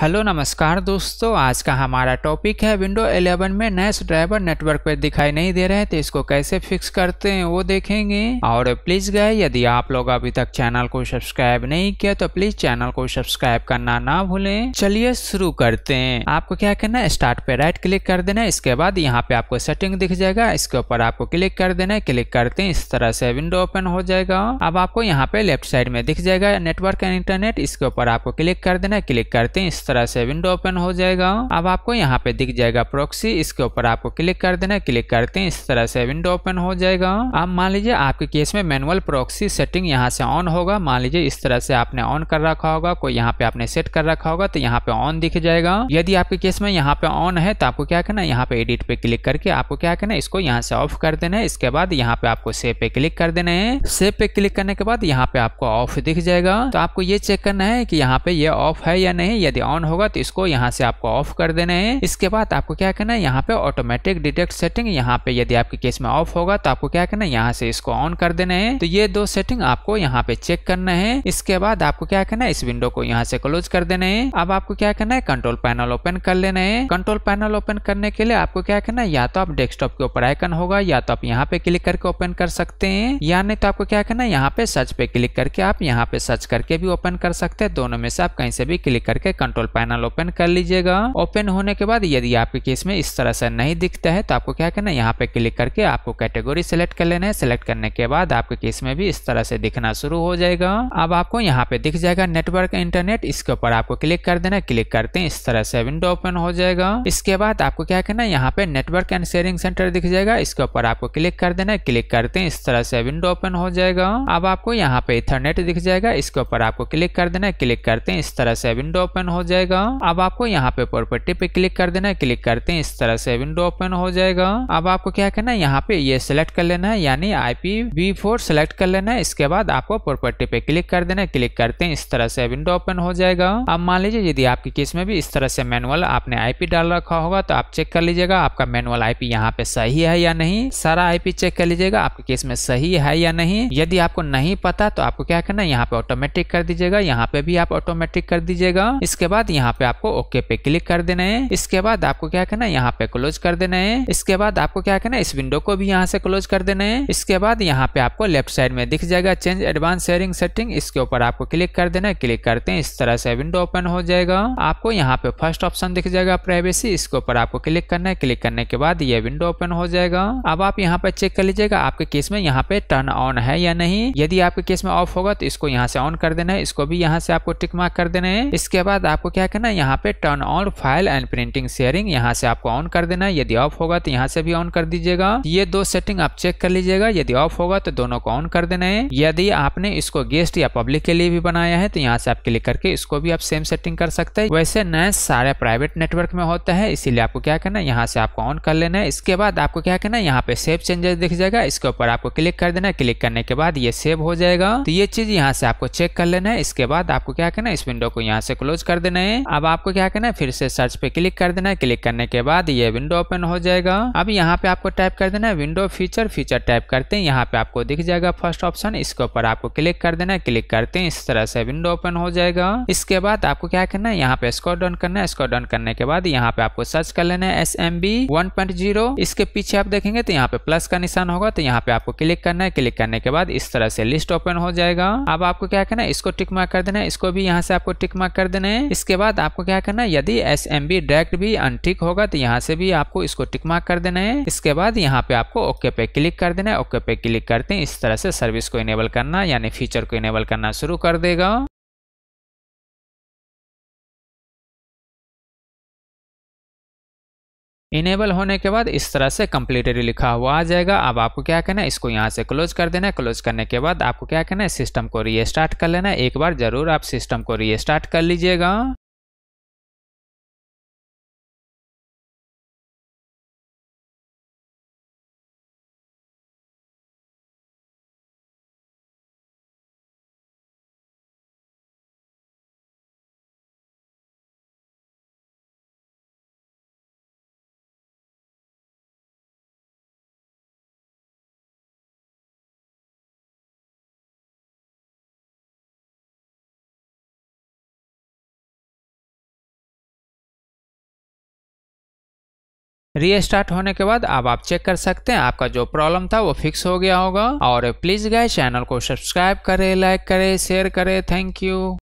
hello नमस्कार दोस्तों आज का हमारा टॉपिक है विंडो 11 में नेस ड्राइवर नेटवर्क पर दिखाई नहीं दे रहे तो इसको कैसे फिक्स करते हैं वो देखेंगे और प्लीज गए यदि आप लोग अभी तक चैनल को सब्सक्राइब नहीं किया तो प्लीज चैनल को सब्सक्राइब करना ना भूलें चलिए शुरू करते हैं आपको क्या करना है स्टार्ट पे राइट क्लिक कर देना है इसके बाद यहाँ पे आपको सेटिंग दिख जाएगा इसके ऊपर आपको क्लिक कर देना है क्लिक करते हैं इस तरह से विंडो ओपन हो जाएगा अब आपको यहाँ पे लेफ्ट साइड में दिख जाएगा नेटवर्क एंड इंटरनेट इसके ऊपर आपको क्लिक कर देना है क्लिक करते हैं तरह से विंडो ओपन हो जाएगा अब आपको यहाँ पे दिख जाएगा प्रोक्सी इसके ऊपर आपको क्लिक कर देना क्लिक करते हैं इस तरह से विंडो ओपन हो जाएगा अब मान लीजिए आपके केस में मैनुअल प्रोक्सी सेटिंग यहाँ से ऑन होगा मान लीजिए इस तरह से आपने ऑन कर रखा होगा कोई यहाँ पे आपने सेट कर रखा होगा तो यहाँ पे ऑन दिख जाएगा यदि आपके केस में यहाँ पे ऑन है तो आपको क्या करना है यहाँ पे एडिट पे क्लिक करके आपको क्या करना है इसको यहाँ से ऑफ कर देना है इसके बाद यहाँ पे आपको सेव पे क्लिक कर देना है सेव पे क्लिक करने के बाद यहाँ पे आपको ऑफ दिख जाएगा तो आपको ये चेक करना है कि यहाँ पे ये ऑफ है या नहीं यदि ऑन ऑन होगा तो इसको यहाँ से आपको ऑफ कर देना है इसके बाद आपको क्या करना है यहाँ पे ऑटोमेटिक डिटेक्ट सेटिंग यहाँ पे यदि आपके केस में ऑफ होगा तो आपको क्या करना है यहाँ से इसको ऑन कर देना है तो ये दो सेटिंग आपको यहाँ पे चेक करना है इसके बाद आपको क्या करना है इस विंडो को यहाँ से क्लोज कर देना है अब आपको क्या करना है कंट्रोल पैनल ओपन कर लेना है कंट्रोल पैनल ओपन करने के लिए आपको क्या करना है या तो आप डेस्कटॉप के ऊपर आइकन होगा या तो आप यहाँ पे क्लिक करके ओपन कर सकते हैं या नहीं तो आपको क्या करना है यहाँ पे सर्च पे क्लिक करके आप यहाँ पे सर्च करके भी ओपन कर सकते हैं दोनों में से आप कहीं से भी क्लिक करके कंट्रोल पैनल ओपन कर लीजिएगा ओपन होने के बाद यदि आपके केस में इस तरह से नहीं दिखता है तो आपको क्या करना है यहाँ पे क्लिक करके आपको कैटेगोरी सेलेक्ट कर लेना है सेलेक्ट करने के बाद आपके केस में भी इस तरह से दिखना शुरू हो जाएगा अब आपको यहाँ पे दिख जाएगा नेटवर्क इंटरनेट इसके ऊपर आपको क्लिक कर देना क्लिक करते हैं इस तरह से विंडो ओपन हो जाएगा इसके बाद आपको क्या करना है यहाँ पे नेटवर्क एंड शेयरिंग सेंटर दिख जाएगा इसके ऊपर आपको क्लिक कर देना क्लिक करते हैं इस तरह से विंडो ओपन हो जाएगा अब आपको यहाँ पे इथरनेट दिख जाएगा इसके ऊपर आपको क्लिक कर देना क्लिक करते हैं इस तरह से विंडो ओपन हो जाएगा जाएगा अब आपको यहाँ पे प्रॉपर्टी पे क्लिक कर देना है क्लिक करते हैं इस तरह से विंडो ओपन हो जाएगा अब आपको क्या करना है यहाँ पे ये सिलेक्ट कर लेना है यानी आई फोर सिलेक्ट कर लेना है इसके बाद आपको प्रॉपर्टी पे क्लिक कर देना है क्लिक करते हैं इस तरह से विंडो ओपन हो जाएगा अब मान लीजिए यदि आपके केस में भी इस तरह से मैनुअल आपने आईपी डाल रखा होगा तो आप चेक कर लीजिएगा आपका मैनुअल आईपी यहाँ पे सही है या नहीं सारा आईपी चेक कर लीजिएगा आपके केस में सही है या नहीं यदि आपको नहीं पता तो आपको क्या करना है यहाँ पे ऑटोमेटिक कर दीजिएगा यहाँ पे भी आप ऑटोमेटिक कर दीजिएगा इसके बाद बाद यहाँ पे आपको ओके पे क्लिक कर देना है इसके बाद आपको क्या करना है यहाँ पे क्लोज कर देना है इसके बाद आपको क्या करना है इस विंडो को भी यहाँ से क्लोज कर देना है इसके बाद यहाँ पे आपको लेफ्ट साइड में दिख जाएगा चेंज एडवांस शेयरिंग सेटिंग इसके ऊपर आपको क्लिक कर देना है क्लिक करते हैं इस तरह से विंडो ओपन हो जाएगा आपको यहाँ पे फर्स्ट ऑप्शन दिख जाएगा प्राइवेसी इसके ऊपर आपको क्लिक करना है क्लिक करने के बाद ये विंडो ओपन हो जाएगा अब आप यहाँ पे चेक कर लीजिएगा आपके केस में यहाँ पे टर्न ऑन है या नहीं यदि आपके केस में ऑफ होगा तो इसको यहाँ से ऑन कर देना है इसको भी यहाँ से आपको टिक मार्क कर देना है इसके बाद आपको आपको क्या करना है यहाँ पे turn on file and printing sharing यहाँ से आपको ऑन कर देना है यदि ऑफ होगा तो यहाँ से भी ऑन कर दीजिएगा ये दो सेटिंग आप चेक कर लीजिएगा यदि ऑफ होगा तो दोनों को ऑन कर देना है यदि आपने इसको गेस्ट या पब्लिक के लिए भी बनाया है तो यहाँ से आप क्लिक करके इसको भी आप सेम सेटिंग कर सकते हैं वैसे नए सारे प्राइवेट नेटवर्क में होता है इसीलिए आपको क्या करना है यहाँ से आपको ऑन कर लेना है इसके बाद आपको क्या करना है यहाँ पे सेव चेंजेस दिख जाएगा इसके ऊपर आपको क्लिक कर देना है क्लिक करने के बाद ये सेव हो जाएगा तो ये चीज यहाँ से आपको चेक कर लेना है इसके बाद आपको क्या करना है इस विंडो को यहाँ से क्लोज कर देना करने हैं अब आपको क्या करना है फिर से सर्च पे क्लिक कर देना है क्लिक करने के बाद ये विंडो ओपन हो जाएगा अब यहाँ पे आपको टाइप कर देना है विंडो फीचर फीचर टाइप करते हैं यहाँ पे आपको दिख जाएगा फर्स्ट ऑप्शन इसके ऊपर आपको क्लिक कर देना है क्लिक करते हैं इस तरह से विंडो ओपन हो जाएगा इसके बाद आपको क्या करना है यहाँ पे स्कोर डाउन करना है स्कोर डाउन करने के बाद यहाँ पे आपको सर्च कर लेना है S M B one point zero इसके पीछे आप देखेंगे तो यहाँ पे प्लस का निशान होगा तो यहाँ पे आपको क्लिक करना है क्लिक करने के बाद इस तरह से लिस्ट ओपन हो जाएगा अब आपको क्या करना है इसको टिक मार्क कर देना है इसको भी यहाँ से आपको टिक मार्क कर देना है इसके बाद आपको क्या करना है यदि एस एम बी डायरेक्ट भी अनटिक होगा तो यहाँ से भी आपको इसको टिक मार्क कर देना है इसके बाद यहाँ पे आपको ओके पे क्लिक कर देना है ओके पे क्लिक करते हैं इस तरह से सर्विस को इनेबल करना यानी फीचर को इनेबल करना शुरू कर देगा इनेबल होने के बाद इस तरह से कंप्लीटली लिखा हुआ आ जाएगा अब आपको क्या करना है इसको यहाँ से क्लोज कर देना है क्लोज करने के बाद आपको क्या करना है सिस्टम को रीस्टार्ट कर लेना है एक बार जरूर आप सिस्टम को रीस्टार्ट कर लीजिएगा रीस्टार्ट होने के बाद अब आप चेक कर सकते हैं आपका जो प्रॉब्लम था वो फिक्स हो गया होगा और प्लीज गाय चैनल को सब्सक्राइब करें लाइक करें शेयर करें थैंक यू